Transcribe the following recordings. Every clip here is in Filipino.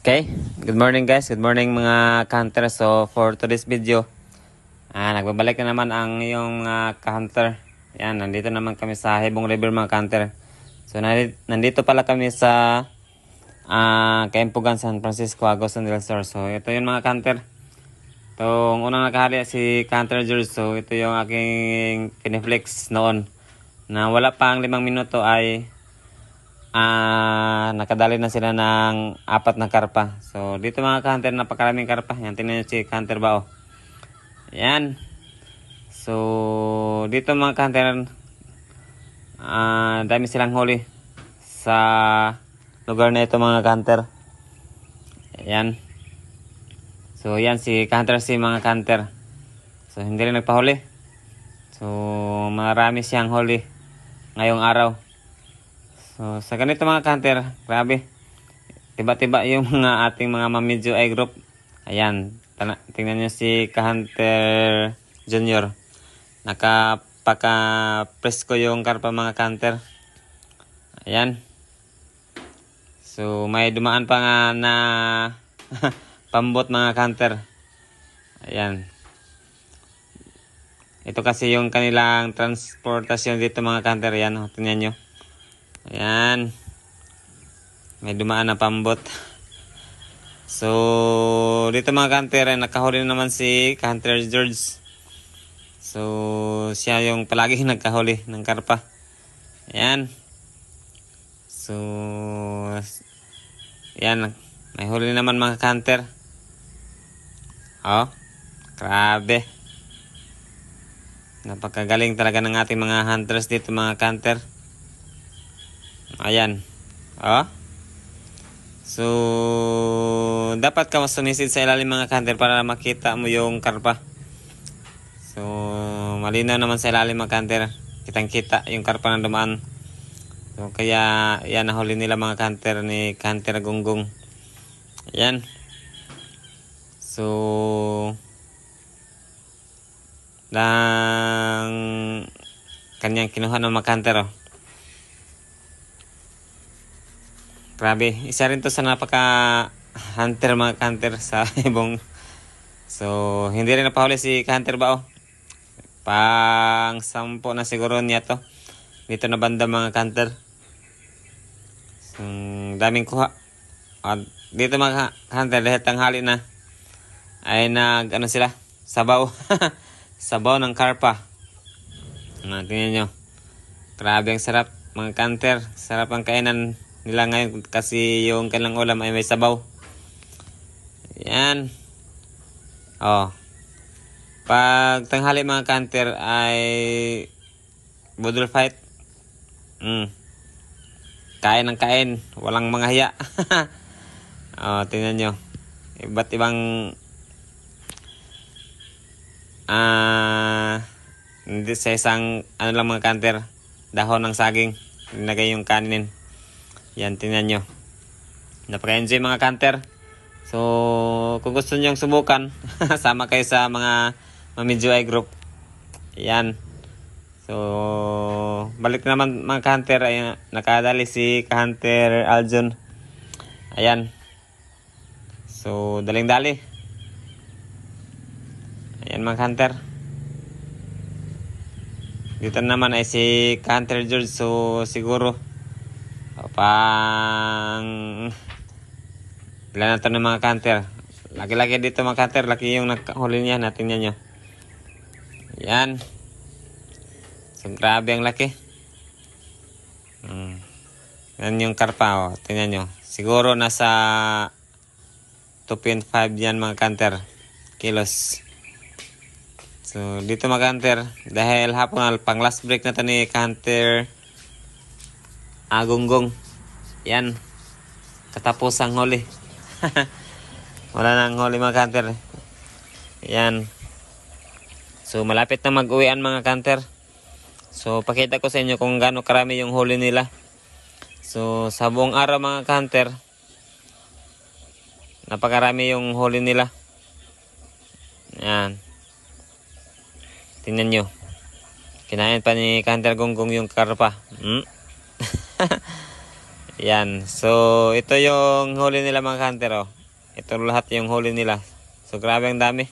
Okay, good morning guys. Good morning mga counter So for today's video, ah, nagbabalik na naman ang yung mga ah, counter hunter Yan, nandito naman kami sa Hebong River mga counter So nandito pala kami sa ah, Kaimpugan San Francisco, Agosan del Sur. So ito yung mga counter hunter Itong unang nakahali si counter hunter So ito yung aking piniflex noon na wala pang limang minuto ay uh, nakadali na sila ng apat na karpa. So, dito mga ka-hunter, napakaraming karpa. Yan, tingnan nyo si ka-hunter ba, oh. Yan. So, dito mga ka-hunter, uh, dami silang huli sa lugar na ito mga ka-hunter. Yan. So, yan si ka-hunter, si mga ka-hunter. So, hindi rin nagpahuli. So, marami siyang huli ngayong araw. So, oh, sa ganito mga kanter, grabe. Tiba-tiba yung mga ating mga mamidyo ay group. Ayan, tingnan nyo si Kahanter Junior. Nakapaka-presko yung karpa mga kanter. Ayan. So, may dumaan pa nga na pambot mga kanter. Ayan. Ito kasi yung kanilang transportasyon dito mga kanter. Ayan, oh, tingnan nyo. Ayan. May dumaan na pambot. So, dito mga ka-hunter, eh, nakahuli na naman si ka-hunter George. So, siya yung palagi nagkahuli ng karpa. Ayan. So, ayan. May huli naman mga ka-hunter. Oh, grabe. Napakagaling talaga ng ating mga hunters dito mga ka-hunter. Ayan. Oh. So, dapat ka mas sumisid sa ilalim mga kahander para makita mo yung karpa. So, malinaw naman sa ilalim mga kahander. Kitang kita yung karpa na dumaan. So, kaya yan nahuli nila mga kahander ni kahander gunggong. Ayan. So, lang kanyang kinuha ng makantero. Oh. Grabe, isa rin to sa napaka hunter mga hunter sa ibong. So, hindi rin napahuli si hunter ba oh. Pang sampo na siguro niya to. Dito na banda mga hunter. So, daming kuha. At dito mga hunter, dahil tanghali na ay nag ano sila, sabaw. sabaw ng karpa. Ah, tingnan nyo. Grabe ang sarap mga kanter. Sarap ang kainan nila ngayon kasi yung kanilang ulam ay may sabaw. Yan. Oh. Pag tanghali mga kanter ay budol fight. Mm. Kain ng kain. Walang mga haya. oh, tingnan nyo. Iba't ibang ah uh, hindi sa isang ano lang mga kanter dahon ng saging nilagay yung kanin yan, tingnan nyo. Napaka-enjoy mga canter. So, kung gusto nyo subukan, sama kayo sa mga Mamidjo I group. Yan. So, balik naman mga hunter. Ayan, nakadali si hunter Aljun. Ayan. So, daling-dali. Ayan mga hunter. Dito naman ay si hunter George. So, siguro pang wala na ng mga canter. Laki-laki dito mga canter. Laki yung nakahuli niya. Natin niya nyo. Yan. So, grabe ang laki. mm. Yan yung karpa. O. Oh. Tingnan nyo. Siguro nasa 2.5 yan mga canter. Kilos. So, dito mga canter. Dahil hapon pang last break na to ni canter agonggong. Yan. Katapos ang huli. Wala na ang huli mga kanter. Yan. So malapit na mag-uwian mga kanter. So pakita ko sa inyo kung gaano karami yung huli nila. So sa buong araw mga kanter, napakarami yung huli nila. Yan. Tingnan nyo. Kinain pa ni Kanter gunggong yung karpa. Hmm? Yan. So, ito yung huli nila mga hunter. Oh. Ito lahat yung huli nila. So, grabe ang dami.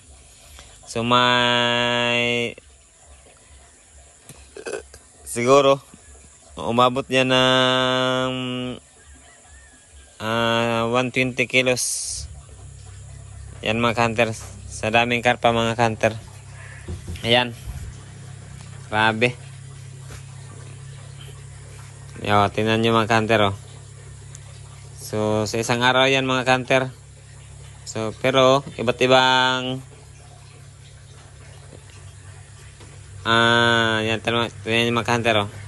So, may... Siguro, umabot niya ng uh, ah, 120 kilos. Yan mga hunter. Sa daming karpa mga hunter. Ayan. Grabe. Yo, tingnan nyo mga kanter oh. So, sa isang araw yan mga kanter. So, pero iba't ibang Ah, yan, tingnan nyo mga kanter oh.